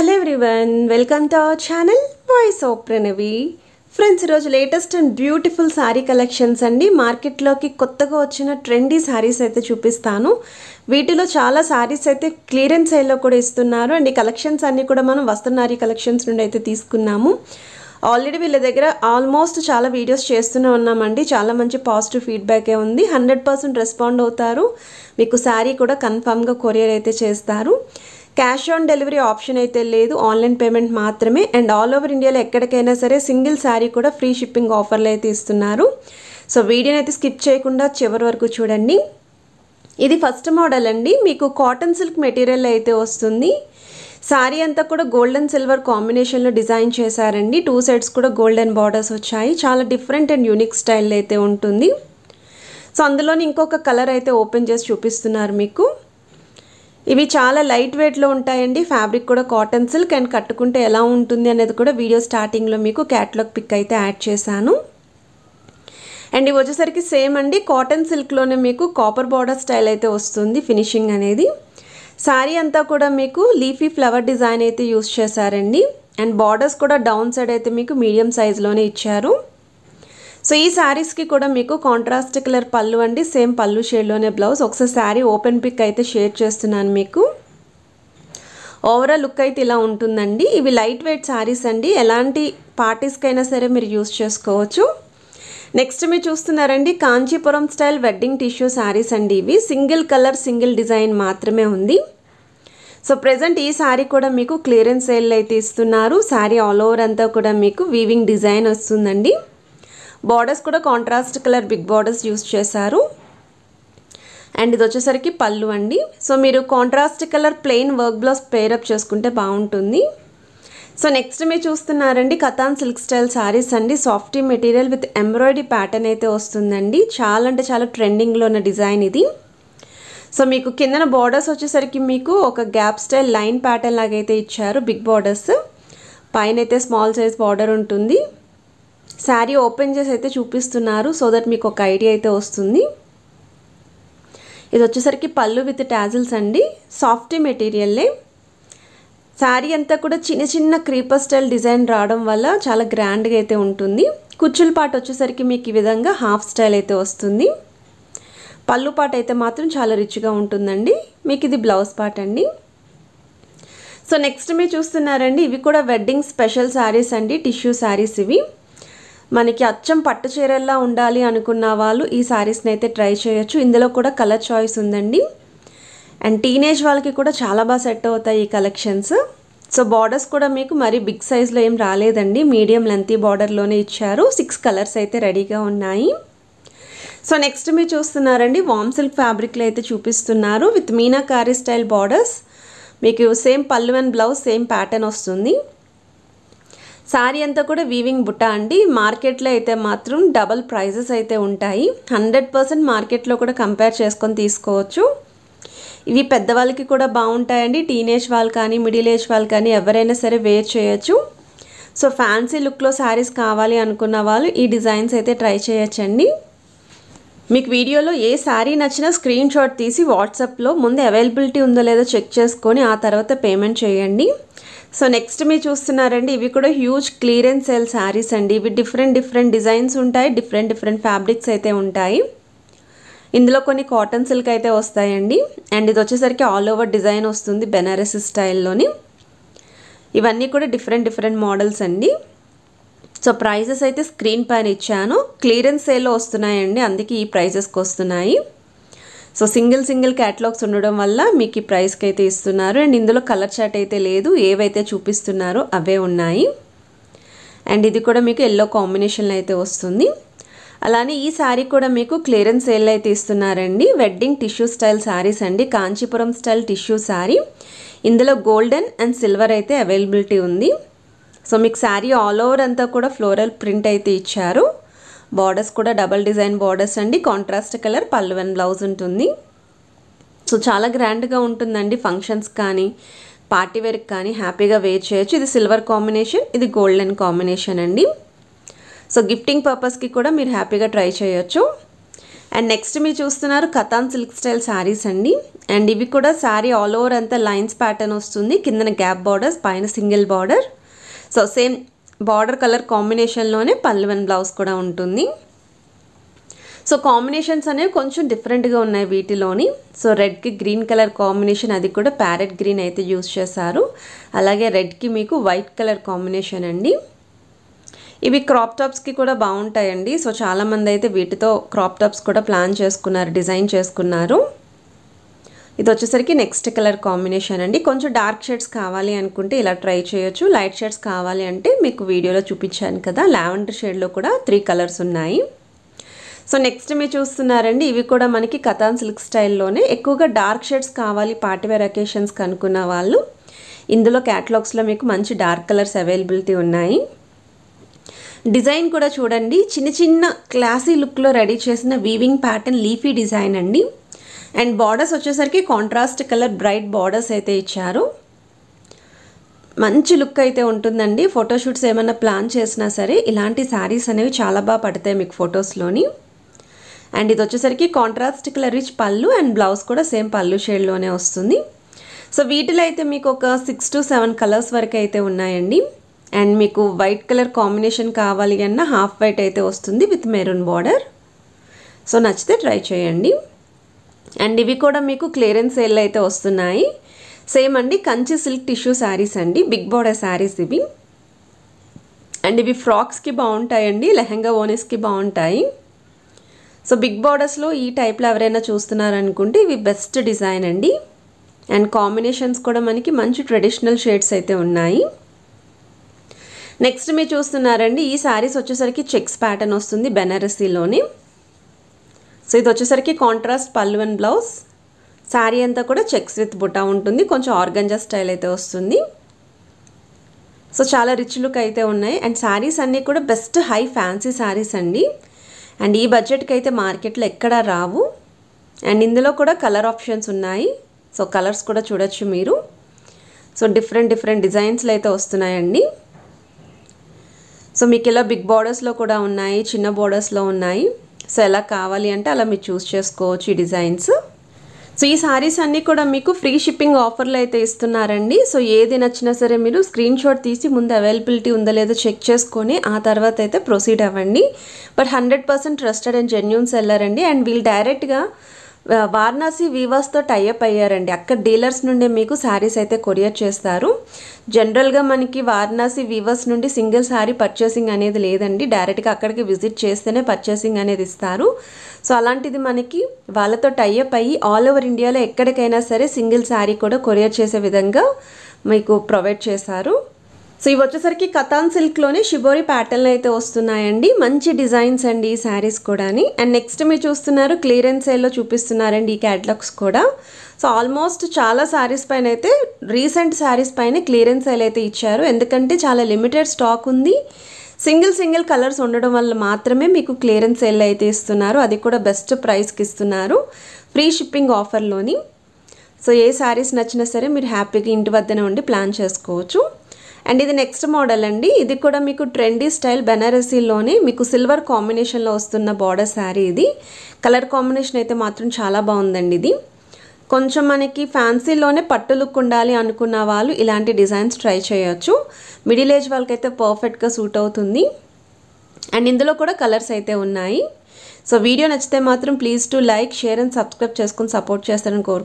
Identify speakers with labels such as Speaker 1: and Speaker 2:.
Speaker 1: hello everyone welcome to our channel voice of Pranavi friends ఈరోజు latest and beautiful sari collections అండి మార్కెట్లోకి కొత్తగా వచ్చిన ట్రెండీ శారీస్ అయితే చూపిస్తాను వీటిలో చాలా శారీస్ అయితే క్లియరెన్స్ సేల్లో కూడా ఇస్తున్నారు అండ్ ఈ కలెక్షన్స్ అన్నీ కూడా మనం వస్తున్నారు ఈ కలెక్షన్స్ నుండి అయితే తీసుకున్నాము ఆల్రెడీ వీళ్ళ దగ్గర ఆల్మోస్ట్ చాలా వీడియోస్ చేస్తూనే ఉన్నామండి చాలా మంచి పాజిటివ్ ఫీడ్బ్యాకే ఉంది హండ్రెడ్ పర్సెంట్ రెస్పాండ్ అవుతారు మీకు శారీ కూడా కన్ఫామ్గా కొరియర్ అయితే చేస్తారు క్యాష్ ఆన్ డెలివరీ ఆప్షన్ అయితే లేదు ఆన్లైన్ పేమెంట్ మాత్రమే అండ్ ఆల్ ఓవర్ ఇండియాలో ఎక్కడికైనా సరే సింగిల్ శారీ కూడా ఫ్రీ షిప్పింగ్ ఆఫర్లు అయితే ఇస్తున్నారు సో వీడియోని అయితే స్కిప్ చేయకుండా చివరి వరకు చూడండి ఇది ఫస్ట్ మోడల్ అండి మీకు కాటన్ సిల్క్ మెటీరియల్ అయితే వస్తుంది శారీ అంతా కూడా గోల్డ్ అండ్ సిల్వర్ కాంబినేషన్లో డిజైన్ చేశారండి టూ సైడ్స్ కూడా గోల్డ్ అండ్ బార్డర్స్ వచ్చాయి చాలా డిఫరెంట్ అండ్ యూనిక్ స్టైల్ అయితే ఉంటుంది సో అందులోని ఇంకొక కలర్ అయితే ఓపెన్ చేసి చూపిస్తున్నారు మీకు ఇవి చాలా లైట్ వెయిట్లో ఉంటాయండి ఫ్యాబ్రిక్ కూడా కాటన్ సిల్క్ అండ్ కట్టుకుంటే ఎలా ఉంటుంది అనేది కూడా వీడియో స్టార్టింగ్లో మీకు క్యాట్లాగ్ పిక్ అయితే యాడ్ చేశాను అండ్ ఇవి వచ్చేసరికి సేమ్ అండి కాటన్ సిల్క్లోనే మీకు కాపర్ బార్డర్ స్టైల్ అయితే వస్తుంది ఫినిషింగ్ అనేది శారీ అంతా కూడా మీకు లీఫీ ఫ్లవర్ డిజైన్ అయితే యూస్ చేశారండి అండ్ బార్డర్స్ కూడా డౌన్ సైడ్ అయితే మీకు మీడియం సైజులోనే ఇచ్చారు సో ఈ శారీస్కి కూడా మీకు కాంట్రాస్ట్ కలర్ పళ్ళు అండి సేమ్ పళ్ళు షేడ్లోనే బ్లౌజ్ ఒకసారి శారీ ఓపెన్ పిక్ అయితే షేర్ చేస్తున్నాను మీకు ఓవరాల్ లుక్ అయితే ఇలా ఉంటుందండి ఇవి లైట్ వెయిట్ శారీస్ అండి ఎలాంటి పార్టీస్కైనా సరే మీరు యూస్ చేసుకోవచ్చు నెక్స్ట్ మీరు చూస్తున్నారండి Kanchipuram style wedding tissue saris అండి ఇవి సింగిల్ కలర్ సింగిల్ డిజైన్ మాత్రమే ఉంది సో ప్రజెంట్ ఈ శారీ కూడా మీకు క్లియరెన్స్ సేల్ అయితే ఇస్తున్నారు శారీ ఆల్ ఓవర్ అంతా కూడా మీకు వీవింగ్ డిజైన్ వస్తుందండి బార్డర్స్ కూడా contrast colour big borders use చేశారు అండ్ ఇది వచ్చేసరికి పళ్ళు అండి సో మీరు contrast colour plain work blouse pair up చేసుకుంటే బాగుంటుంది సో నెక్స్ట్ మీరు చూస్తున్నారండి కథాన్ సిల్క్ స్టైల్ శారీస్ అండి softy material with embroidery pattern అయితే వస్తుందండి చాలా అంటే చాలా ట్రెండింగ్లో ఉన్న డిజైన్ ఇది సో మీకు కిందన బార్డర్స్ వచ్చేసరికి మీకు ఒక గ్యాప్ స్టైల్ లైన్ ప్యాటర్న్ లాగైతే ఇచ్చారు బిగ్ బార్డర్స్ పైన అయితే స్మాల్ సైజ్ బార్డర్ ఉంటుంది శారీ ఓపెన్ చేసి అయితే చూపిస్తున్నారు సో దట్ మీకు ఒక ఐడియా అయితే వస్తుంది ఇది వచ్చేసరికి పళ్ళు విత్ ట్యాజిల్స్ అండి సాఫ్ట్ మెటీరియల్లే శారీ అంతా కూడా చిన్న చిన్న క్రీపర్ స్టైల్ డిజైన్ రావడం వల్ల చాలా గ్రాండ్గా అయితే ఉంటుంది కుచ్చుల పాట వచ్చేసరికి మీకు ఈ విధంగా హాఫ్ స్టైల్ అయితే వస్తుంది పళ్ళు పాట అయితే మాత్రం చాలా రిచ్గా ఉంటుందండి మీకు ఇది బ్లౌజ్ పాట అండి సో నెక్స్ట్ మీరు చూస్తున్నారండి ఇవి కూడా వెడ్డింగ్ స్పెషల్ శారీస్ అండి టిష్యూ శారీస్ ఇవి మనకి అచ్చం పట్టు చీరల్లా ఉండాలి అనుకున్న వాళ్ళు ఈ శారీస్ని అయితే ట్రై చేయొచ్చు ఇందులో కూడా కలర్ చాయిస్ ఉందండి అండ్ టీనేజ్ వాళ్ళకి కూడా చాలా బాగా సెట్ అవుతాయి ఈ కలెక్షన్స్ సో బార్డర్స్ కూడా మీకు మరీ బిగ్ సైజ్లో ఏం రాలేదండి మీడియం లెంతీ బార్డర్లోనే ఇచ్చారు సిక్స్ కలర్స్ అయితే రెడీగా ఉన్నాయి సో నెక్స్ట్ మీరు చూస్తున్నారండి వామ్ సిల్క్ ఫ్యాబ్రిక్లో అయితే చూపిస్తున్నారు విత్ మీనాకారీ స్టైల్ బార్డర్స్ మీకు same pallu and blouse same pattern వస్తుంది శారీ అంతా కూడా వీవింగ్ బుట్ట అండి మార్కెట్లో అయితే మాత్రం డబల్ ప్రైజెస్ అయితే ఉంటాయి హండ్రెడ్ పర్సెంట్ మార్కెట్లో కూడా కంపేర్ చేసుకొని తీసుకోవచ్చు ఇవి పెద్దవాళ్ళకి కూడా బాగుంటాయండి టీనేజ్ వాళ్ళు కానీ మిడిల్ ఏజ్ వాళ్ళు కానీ ఎవరైనా సరే వేర్ చేయొచ్చు సో ఫ్యాన్సీ లుక్లో శారీస్ కావాలి అనుకున్న వాళ్ళు ఈ డిజైన్స్ అయితే ట్రై చేయొచ్చండి మీకు వీడియోలో ఏ శారీ నచ్చినా స్క్రీన్ షాట్ తీసి వాట్సాప్లో ముందు అవైలబిలిటీ ఉందో లేదో చెక్ చేసుకొని ఆ తర్వాత పేమెంట్ చేయండి సో నెక్స్ట్ మీరు చూస్తున్నారండి ఇవి కూడా హ్యూజ్ క్లియరెన్స్ సేల్ శారీస్ అండి ఇవి డిఫరెంట్ డిఫరెంట్ డిజైన్స్ ఉంటాయి డిఫరెంట్ డిఫరెంట్ ఫ్యాబ్రిక్స్ అయితే ఉంటాయి ఇందులో కొన్ని కాటన్ సిల్క్ అయితే వస్తాయండి అండ్ ఇది వచ్చేసరికి ఆల్ ఓవర్ డిజైన్ వస్తుంది బెనారస్ స్టైల్లోని ఇవన్నీ కూడా డిఫరెంట్ డిఫరెంట్ మోడల్స్ అండి సో ప్రైజెస్ అయితే స్క్రీన్ పైన ఇచ్చాను క్లియరెన్స్ సేల్లో వస్తున్నాయండి అందుకే ఈ ప్రైజెస్కి వస్తున్నాయి సో సింగిల్ సింగిల్ క్యాటలాగ్స్ ఉండడం వల్ల మీకు ఈ ప్రైస్కి అయితే ఇస్తున్నారు అండ్ ఇందులో కలర్ చార్ట్ అయితే లేదు ఏవైతే చూపిస్తున్నారో అవే ఉన్నాయి అండ్ ఇది కూడా మీకు ఎల్లో కాంబినేషన్లో అయితే వస్తుంది అలానే ఈ శారీ కూడా మీకు క్లియరెన్స్ సేల్ అయితే ఇస్తున్నారండి వెడ్డింగ్ టిష్యూ స్టైల్ శారీస్ అండి కాంచీపురం స్టైల్ టిష్యూ శారీ ఇందులో గోల్డెన్ అండ్ సిల్వర్ అయితే అవైలబిలిటీ ఉంది సో మీకు శారీ ఆల్ ఓవర్ అంతా కూడా ఫ్లోరల్ ప్రింట్ అయితే ఇచ్చారు బార్డర్స్ కూడా డబల్ డిజైన్ బార్డర్స్ అండి కాంట్రాస్ట్ కలర్ పల్లువన్ బ్లౌజ్ ఉంటుంది సో చాలా గ్రాండ్గా ఉంటుందండి ఫంక్షన్స్ కానీ పార్టీ వేర్కి కానీ హ్యాపీగా వేర్ చేయొచ్చు ఇది సిల్వర్ కాంబినేషన్ ఇది గోల్డెన్ కాంబినేషన్ అండి సో గిఫ్టింగ్ పర్పస్కి కూడా మీరు హ్యాపీగా ట్రై చేయొచ్చు అండ్ నెక్స్ట్ మీరు చూస్తున్నారు కథాన్ సిల్క్ స్టైల్ శారీస్ అండి అండ్ ఇవి కూడా శారీ ఆల్ ఓవర్ అంతా లైన్స్ ప్యాటర్న్ వస్తుంది కిందన గ్యాప్ బార్డర్స్ పైన single border so same border colour కాంబినేషన్లోనే పల్లెవన్ బ్లౌజ్ కూడా ఉంటుంది సో కాంబినేషన్స్ అనేవి కొంచెం డిఫరెంట్గా ఉన్నాయి వీటిలోని సో రెడ్కి గ్రీన్ కలర్ కాంబినేషన్ అది కూడా ప్యారెట్ గ్రీన్ అయితే యూస్ చేశారు అలాగే రెడ్కి మీకు వైట్ కలర్ కాంబినేషన్ అండి ఇవి క్రాప్ టాప్స్కి కూడా బాగుంటాయండి సో చాలామంది అయితే వీటితో క్రాప్ టాప్స్ కూడా ప్లాన్ చేసుకున్నారు డిజైన్ చేసుకున్నారు ఇది వచ్చేసరికి నెక్స్ట్ కలర్ కాంబినేషన్ అండి కొంచెం డార్క్ షేడ్స్ కావాలి అనుకుంటే ఇలా ట్రై చేయొచ్చు లైట్ షేడ్స్ కావాలి అంటే మీకు వీడియోలో చూపించాను కదా లావెండర్ షేడ్లో కూడా త్రీ కలర్స్ ఉన్నాయి సో నెక్స్ట్ మీరు చూస్తున్నారండి ఇవి కూడా మనకి కథాన్ సిల్క్ స్టైల్లోనే ఎక్కువగా డార్క్ షేడ్స్ కావాలి పార్టీవేర్ అకేషన్స్ కనుక్కున్న వాళ్ళు ఇందులో క్యాటలాగ్స్లో మీకు మంచి డార్క్ కలర్స్ అవైలబిలిటీ ఉన్నాయి డిజైన్ కూడా చూడండి చిన్న చిన్న క్లాసీ లుక్లో రెడీ చేసిన వీవింగ్ ప్యాటర్న్ లీఫీ డిజైన్ అండి అండ్ బార్డర్స్ వచ్చేసరికి కాంట్రాస్ట్ కలర్ బ్రైట్ బార్డర్స్ అయితే ఇచ్చారు మంచి లుక్ అయితే ఉంటుందండి ఫోటోషూట్స్ ఏమైనా ప్లాన్ చేసినా సరే ఇలాంటి శారీస్ అనేవి చాలా బాగా పడతాయి మీకు ఫొటోస్లోని అండ్ ఇది వచ్చేసరికి contrast colour rich pallu and blouse కూడా సేమ్ పళ్ళు షేడ్లోనే వస్తుంది సో వీటిలో అయితే మీకు ఒక సిక్స్ టు సెవెన్ కలర్స్ వరకు అయితే ఉన్నాయండి అండ్ మీకు వైట్ కలర్ కాంబినేషన్ కావాలి అన్న హాఫ్ వైట్ అయితే వస్తుంది విత్ మెరూన్ బార్డర్ సో నచ్చితే ట్రై చేయండి అండ్ ఇవి కూడా మీకు క్లియరెన్స్ సేల్ అయితే వస్తున్నాయి సేమ్ అండి కంచి సిల్క్ టిష్యూ శారీస్ అండి బిగ్ బోర్డర్ శారీస్ ఇవి అండ్ ఇవి ఫ్రాక్స్కి బాగుంటాయండి లెహంగా ఓనీస్కి బాగుంటాయి సో బిగ్ బార్డర్స్లో ఈ టైప్లో ఎవరైనా చూస్తున్నారనుకుంటే ఇవి బెస్ట్ డిజైన్ అండి అండ్ కాంబినేషన్స్ కూడా మనకి మంచి ట్రెడిషనల్ షేడ్స్ అయితే ఉన్నాయి నెక్స్ట్ మీరు చూస్తున్నారండి ఈ శారీస్ వచ్చేసరికి చెక్స్ ప్యాటర్న్ వస్తుంది బెనారసీలోని సో ఇది వచ్చేసరికి కాంట్రాస్ట్ పల్లు అండ్ బ్లౌజ్ శారీ అంతా కూడా చెక్స్ విత్ బుటా ఉంటుంది కొంచెం ఆర్గంజా స్టైల్ అయితే వస్తుంది సో చాలా రిచ్ లుక్ అయితే ఉన్నాయి అండ్ శారీస్ అన్నీ కూడా బెస్ట్ హై ఫ్యాన్సీ శారీస్ అండి అండ్ ఈ బడ్జెట్కి అయితే మార్కెట్లో ఎక్కడా రావు అండ్ ఇందులో కూడా కలర్ ఆప్షన్స్ ఉన్నాయి సో కలర్స్ కూడా చూడొచ్చు మీరు సో డిఫరెంట్ డిఫరెంట్ డిజైన్స్లో అయితే వస్తున్నాయండి సో మీకు ఇలా బిగ్ బార్డర్స్లో కూడా ఉన్నాయి చిన్న బార్డర్స్లో ఉన్నాయి సో ఎలా కావాలి అంటే అలా మీరు చూస్ చేసుకోవచ్చు ఈ డిజైన్స్ సో ఈ సారీస్ అన్నీ కూడా మీకు ఫ్రీ షిప్పింగ్ ఆఫర్లు అయితే ఇస్తున్నారండి సో ఏది నచ్చినా సరే మీరు స్క్రీన్ షాట్ తీసి ముందు అవైలబిలిటీ ఉందా లేదో చెక్ చేసుకొని ఆ తర్వాత అయితే ప్రొసీడ్ అవ్వండి but hundred percent trusted and genuine seller అండి అండ్ వీళ్ళు డైరెక్ట్గా వారణాసి వివాస్తో టైఅప్ అయ్యారండి అక్కడ డీలర్స్ నుండి మీకు శారీస్ అయితే కొరియర్ చేస్తారు జనరల్గా మనకి వారణాసి వివాస్ నుండి సింగిల్ శారీ పర్చేసింగ్ అనేది లేదండి డైరెక్ట్గా అక్కడికి విజిట్ చేస్తేనే పర్చేసింగ్ అనేది ఇస్తారు సో అలాంటిది మనకి వాళ్ళతో టైఅప్ అయ్యి ఆల్ ఓవర్ ఇండియాలో ఎక్కడికైనా సరే సింగిల్ శారీ కూడా కొరియర్ చేసే విధంగా మీకు ప్రొవైడ్ చేశారు సో ఇవి వచ్చేసరికి కథాన్ సిల్క్లోనే షిబోరి ప్యాటర్న్ అయితే వస్తున్నాయండి మంచి డిజైన్స్ అండి ఈ శారీస్ కూడా అండ్ నెక్స్ట్ మీరు చూస్తున్నారు క్లియరెన్స్ సేల్లో చూపిస్తున్నారండి ఈ క్యాటలాగ్స్ కూడా సో ఆల్మోస్ట్ చాలా శారీస్ పైన అయితే రీసెంట్ శారీస్ పైన క్లియరెన్స్ సేల్ అయితే ఇచ్చారు ఎందుకంటే చాలా లిమిటెడ్ స్టాక్ ఉంది సింగిల్ సింగిల్ కలర్స్ ఉండడం వల్ల మాత్రమే మీకు క్లియరెన్స్ సేల్ అయితే ఇస్తున్నారు అది కూడా బెస్ట్ ప్రైస్కి ఇస్తున్నారు ఫ్రీ షిప్పింగ్ ఆఫర్లోని సో ఏ శారీస్ నచ్చినా సరే మీరు హ్యాపీగా ఇంటి వద్దనే ఉండి ప్లాన్ చేసుకోవచ్చు అండ్ ఇది నెక్స్ట్ మోడల్ అండి ఇది కూడా మీకు ట్రెండీ స్టైల్ బెనారసీలోనే మీకు సిల్వర్ కాంబినేషన్లో వస్తున్న బార్డర్ శారీ ఇది కలర్ కాంబినేషన్ అయితే మాత్రం చాలా బాగుందండి ఇది కొంచెం మనకి ఫ్యాన్సీలోనే పట్టు లుక్ ఉండాలి అనుకున్న వాళ్ళు ఇలాంటి డిజైన్స్ ట్రై చేయొచ్చు మిడిల్ ఏజ్ వాళ్ళకైతే పర్ఫెక్ట్గా సూట్ అవుతుంది అండ్ ఇందులో కూడా కలర్స్ అయితే ఉన్నాయి సో వీడియో నచ్చితే మాత్రం please to like share and subscribe చేసుకుని సపోర్ట్ చేస్తారని కోరుకుంటున్నాను